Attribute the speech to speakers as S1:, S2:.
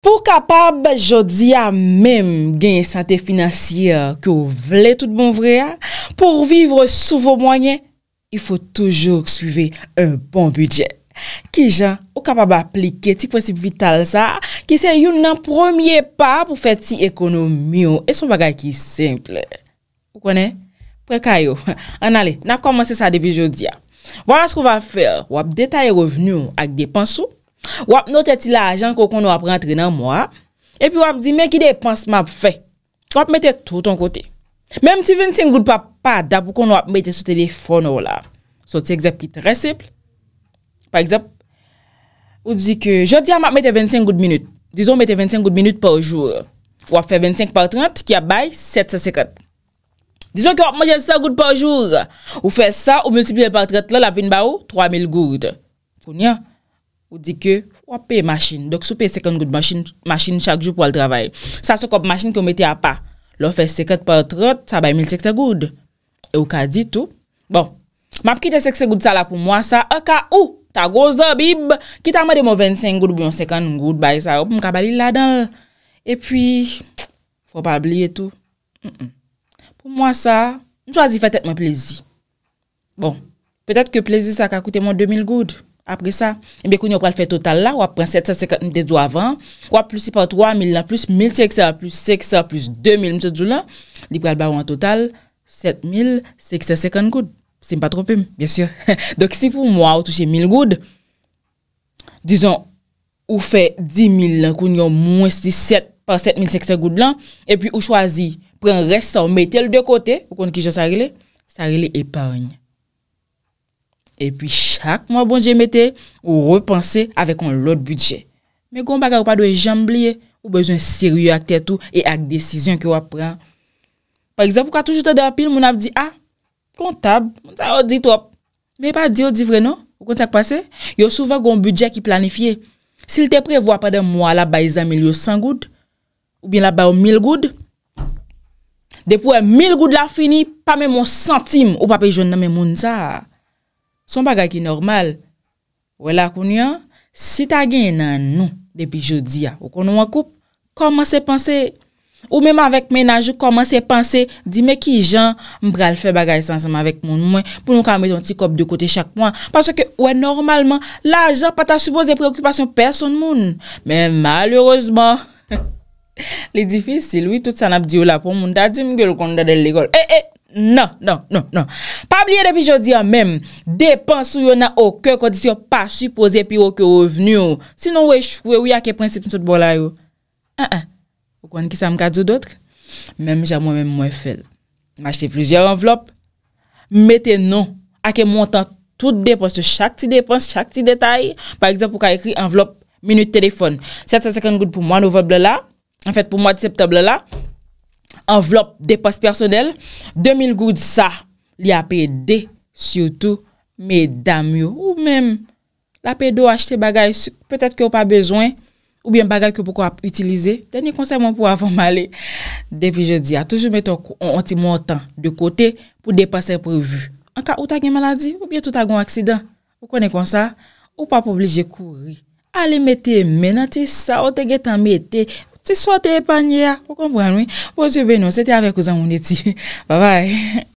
S1: Pou kapab jodia menm genye sante financier ki ou vle tout bon vrea, pou revivre sou vo mwenyen, ifo toujou suive un bon budget. Ki jan ou kapab aplike ti prinsip vital sa, ki se yon nan promye pa pou fe ti ekonomi yo, e son bagay ki simple. Pou konen? Prekayo. An ale, nap komanse sa debi jodia. Vwala se kou va fe wap detaye revenyo ak depan sou, Wap note ti la ajan kou kon wap rentre nan mwa E pi wap di men ki dey panse map fe Wap mette tout ton kote Mem ti 25 goud pa pa da pou kon wap mette sou telefon wola Sou ti eksept ki tre seple Par eksept Ou di ke jodi a map mette 25 goud minute Dizon mette 25 goud minute par jour Wap fe 25 par 30 ki a bay 7 se sekat Dizon ki wap manje 100 goud par jour Ou fe sa ou multipliye par 30 la la vin ba ou 3000 goud Founi ya Ou di ke, wap pe masjin. Dok sou pe sekant goud masjin chak jou pou al travay. Sa sou kop masjin ki ou meti a pa. Lo fe sekant pa trot, sa bay 1000 sekant goud. E ou ka di tou. Bon, map kite sekant goud sa la pou mwa sa. E ka ou, ta gozo bib. Kita mwede mwen 25 goud bou yon sekant goud bay sa. Ou pou mwen kabali la dal. E pi, fwa pa abli etou. Pou mwa sa, mwen chwazi fetet mwen plezi. Bon, petet ke plezi sa ka kute mwen 2000 goud. après ça. Et eh bien, quand on va le faire total là, on prend 750 000 2 doigts avant, on plus par 3 000 là, plus 1 500, plus 600, plus 2 000, monsieur Djoula, on va le faire en total 7 650 gouttes. C'est pas trop pime, bien sûr. Donc, si pour moi, on touche 000 goudes, disons, on fait 10 000, qu'on a moins 7 par 7 600 goudes là, et puis on choisit, on prend reste on mette le de côté, on compte qu'il y s'arrête, ça s'arrête épargne. E pi chak mwa bonje mette ou repanse avek an lot budje. Me kon baka ou pa do e jambliye ou bezon siri yo ak tetou e ak desisyon ki wap pran. Par exemple, ou ka toujouta de apil moun ap di a, kontab, moun ap di top. Me pa di ou di vre no, ou kontak pase, yo souvan kon budje ki planifiye. Sil te prevo apade mwa la bay zanmelyo 100 goud, ou bin la bay ou 1000 goud. Depou e 1000 goud la fini, pa men moun centime ou pa pe joun nan men moun sa a. Son bagay ki normal, wè la konyen, si ta gen nan nou depi jodi ya, wè konon wakup, koman se panse, ou mèm avèk menajou koman se panse, di mè ki jan mbral fè bagay sanseman avèk moun mwen, pou nou kamet an ti kop de kote chak pwan, panse ke wè normalman, la jan pata suppose preokupasyon person moun, mè mal yorosman, lè difisil, wè tout san ap diyo la pou moun, mwen ta di mwen gèl kondade lè gol, e eh, e! Eh! Nan, nan, nan, nan. Pa bliye depi jodi an mem, depan sou yon nan okè kondisyon pa supose pi okè ou venyon. Sinon wè chfwe, wè yake prinsip msot bo la yo. An, an. Ou kwen ki sa mkazou dotk? Mem jamo mwen mwen fèl. Mache ploujè an vlop. Mète nan, ake mwantan tout depan sou chak ti depan, chak ti detay. Par exemple, wè ka ekri an vlop, minuit telefon. 750 gout pou mwan ou vlop lè la. En fèt pou mwan tsept vlop lè la. Envelop de post personel. 2000 goud sa li apede. Soutou me dam yo. Ou men, la apede ou achete bagay. Petet ki ou pa bezwen. Ou bien bagay ki ou pou kwa itilize. Teni konseyman pou avon male. Depi je di a toujou meton kou. On ti mou otan de kote pou depase prevu. An ka ou tagye maladi ou bien tout agon aksidan. Ou konen konsa. Ou pa pou blije kouri. Ali meti menati sa. Ou tegetan meti menati. Si sote e panye ya. Ou konpon anwen. Ou sebe nou. Sete ave kouzan mouneti. Ba bay.